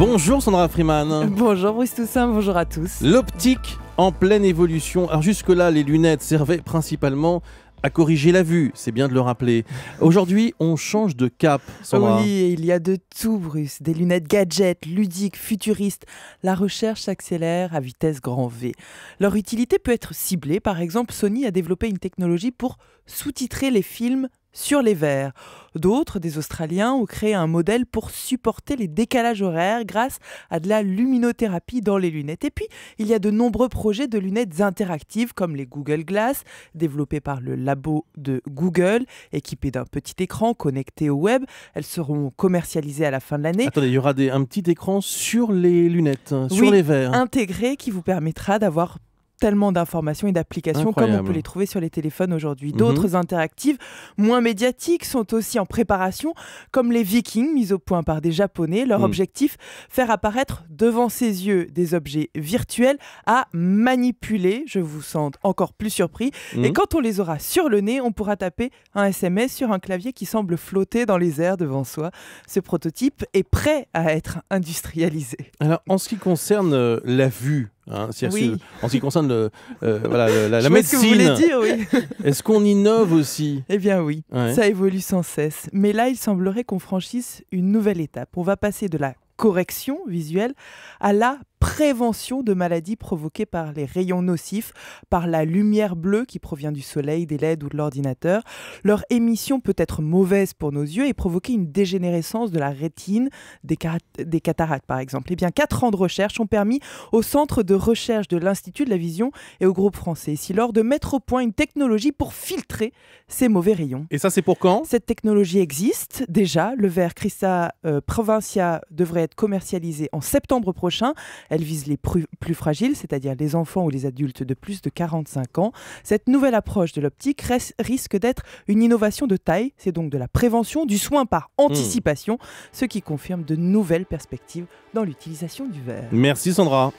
Bonjour Sandra Freeman. Bonjour Bruce Toussaint, bonjour à tous. L'optique en pleine évolution. Alors jusque-là, les lunettes servaient principalement à corriger la vue, c'est bien de le rappeler. Aujourd'hui, on change de cap. Sandra. Oui, il y a de tout, Bruce. Des lunettes gadgets, ludiques, futuristes. La recherche s'accélère à vitesse grand V. Leur utilité peut être ciblée. Par exemple, Sony a développé une technologie pour sous-titrer les films sur les verres. D'autres, des Australiens, ont créé un modèle pour supporter les décalages horaires grâce à de la luminothérapie dans les lunettes. Et puis, il y a de nombreux projets de lunettes interactives comme les Google Glass, développées par le labo de Google, équipées d'un petit écran connecté au web. Elles seront commercialisées à la fin de l'année. Attendez, il y aura un petit écran sur les lunettes, hein, sur les verres. Intégré qui vous permettra d'avoir tellement d'informations et d'applications comme on peut les trouver sur les téléphones aujourd'hui. Mhm. D'autres interactives, moins médiatiques, sont aussi en préparation, comme les Vikings, mis au point par des Japonais. Leur mm. objectif, faire apparaître devant ses yeux des objets virtuels à manipuler. Je vous sens encore plus surpris. Et mm. quand on les aura sur le nez, on pourra taper un SMS sur un clavier qui semble flotter dans les airs devant soi. Ce prototype est prêt à être industrialisé. Alors, en ce qui concerne euh, la vue, Hein, en ce qui concerne la, médecine, est-ce qu'on innove aussi Eh bien oui, ça évolue sans cesse. Mais là, il semblerait qu'on franchisse une nouvelle étape. On va passer de la correction visuelle à la prévention de maladies provoquées par les rayons nocifs, par la lumière bleue qui provient du soleil, des LED ou de l'ordinateur. Leur émission peut être mauvaise pour nos yeux et provoquer une dégénérescence de la rétine, des, des cataractes par exemple. Et eh bien, quatre ans de recherche ont permis au Centre de recherche de l'Institut de la Vision et au groupe français lors, de mettre au point une technologie pour filtrer ces mauvais rayons. Et ça, c'est pour quand Cette technologie existe déjà. Le verre Crista euh, Provincia devrait être commercialisé en septembre prochain. Elle vise les plus fragiles, c'est-à-dire les enfants ou les adultes de plus de 45 ans. Cette nouvelle approche de l'optique risque d'être une innovation de taille. C'est donc de la prévention, du soin par hmm. anticipation, ce qui confirme de nouvelles perspectives dans l'utilisation du verre. Merci Sandra.